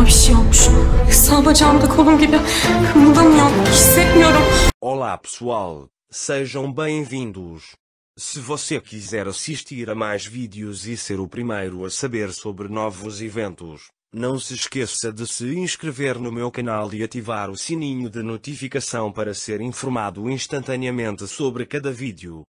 bir şey olmuş. Sağ kolum gibi kımıldamıyor. Hissetmiyorum. Olá pessoal, sejam bem-vindos. Se você quiser assistir a mais vídeos e ser o primeiro a saber sobre novos eventos, não se esqueça de se inscrever no meu canal e ativar o sininho de notificação para ser informado instantaneamente sobre cada vídeo.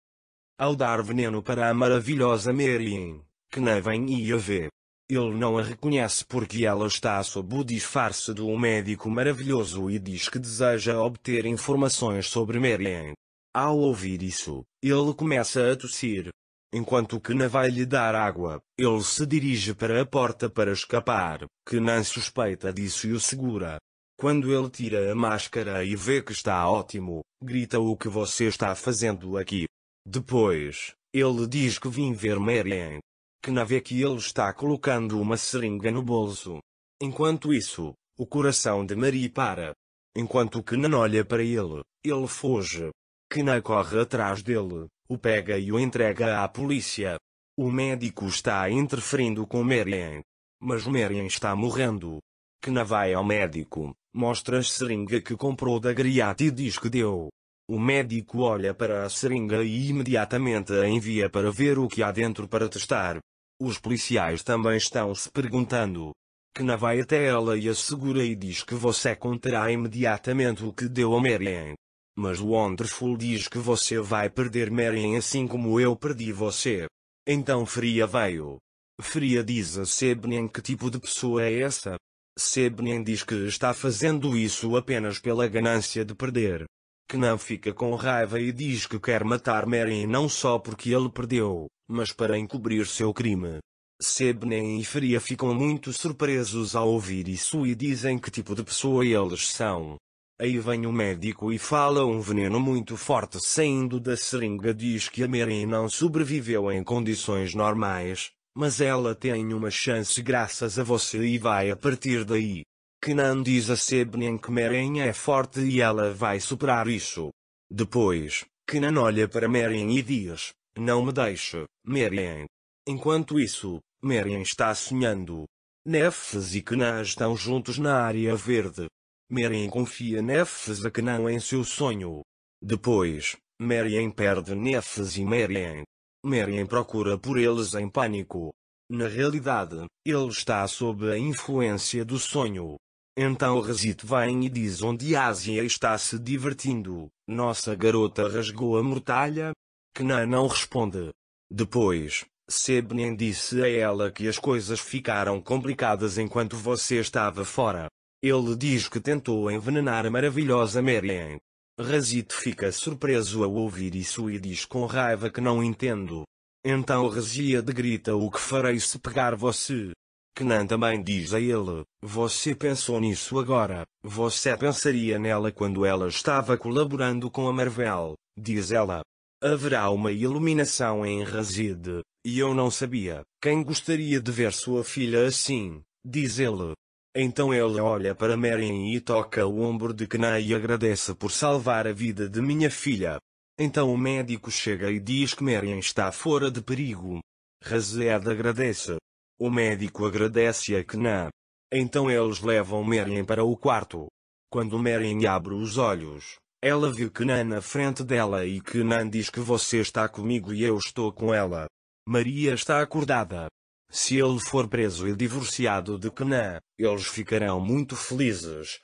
Ao dar veneno para a maravilhosa Merlin, que nem ia ver. Ele não a reconhece porque ela está sob o disfarce do um médico maravilhoso e diz que deseja obter informações sobre Marianne. Ao ouvir isso, ele começa a tossir. Enquanto que Kna vai lhe dar água, ele se dirige para a porta para escapar, que não suspeita disso e o segura. Quando ele tira a máscara e vê que está ótimo, grita o que você está fazendo aqui. Depois, ele diz que vim ver Marianne, que na vê que ele está colocando uma seringa no bolso. Enquanto isso, o coração de Maria para. Enquanto Kenan olha para ele, ele foge. Kenan corre atrás dele, o pega e o entrega à polícia. O médico está interferindo com Marian. Mas Marian está morrendo. Kenan vai ao médico, mostra a seringa que comprou da Griat e diz que deu. O médico olha para a seringa e imediatamente a envia para ver o que há dentro para testar. Os policiais também estão se perguntando. Kna vai até ela e a segura e diz que você contará imediatamente o que deu a Marian. Mas Wonderful diz que você vai perder Marian assim como eu perdi você. Então Fria veio. Fria diz a Sebnen que tipo de pessoa é essa. Sebnen diz que está fazendo isso apenas pela ganância de perder. Knan fica com raiva e diz que quer matar Marian não só porque ele perdeu, mas para encobrir seu crime. Sebnen e Feria ficam muito surpresos ao ouvir isso e dizem que tipo de pessoa eles são. Aí vem o médico e fala um veneno muito forte saindo da seringa diz que a Meren não sobreviveu em condições normais, mas ela tem uma chance graças a você e vai a partir daí. Kenan diz a Sebnen que Meren é forte e ela vai superar isso. Depois, Kenan olha para Meren e diz, não me deixe, Merien. Enquanto isso, Merien está sonhando. Nefes e Kenan estão juntos na área verde. Merien confia Nefes a Kenan em seu sonho. Depois, Merien perde Nefes e Merien. Merien procura por eles em pânico. Na realidade, ele está sob a influência do sonho. Então Resito vem e diz onde Ásia está se divertindo. Nossa garota rasgou a mortalha, Tecna não responde. Depois, Sebnen disse a ela que as coisas ficaram complicadas enquanto você estava fora. Ele diz que tentou envenenar a maravilhosa Merien. Razit fica surpreso ao ouvir isso e diz com raiva que não entendo. Então Raziad grita o que farei se pegar você. Kenan também diz a ele, você pensou nisso agora, você pensaria nela quando ela estava colaborando com a Marvel, diz ela. Haverá uma iluminação em Razid, e eu não sabia. Quem gostaria de ver sua filha assim? Diz ele. Então ele olha para Marian e toca o ombro de Kna e agradece por salvar a vida de minha filha. Então o médico chega e diz que Marian está fora de perigo. Razed agradece. O médico agradece a Kna. Então eles levam Marian para o quarto. Quando Marian abre os olhos, ela viu Kenan na frente dela e Kenan diz que você está comigo e eu estou com ela. Maria está acordada. Se ele for preso e divorciado de Kenan, eles ficarão muito felizes.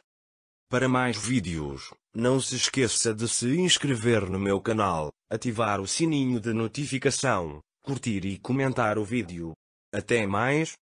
Para mais vídeos, não se esqueça de se inscrever no meu canal, ativar o sininho de notificação, curtir e comentar o vídeo. Até mais!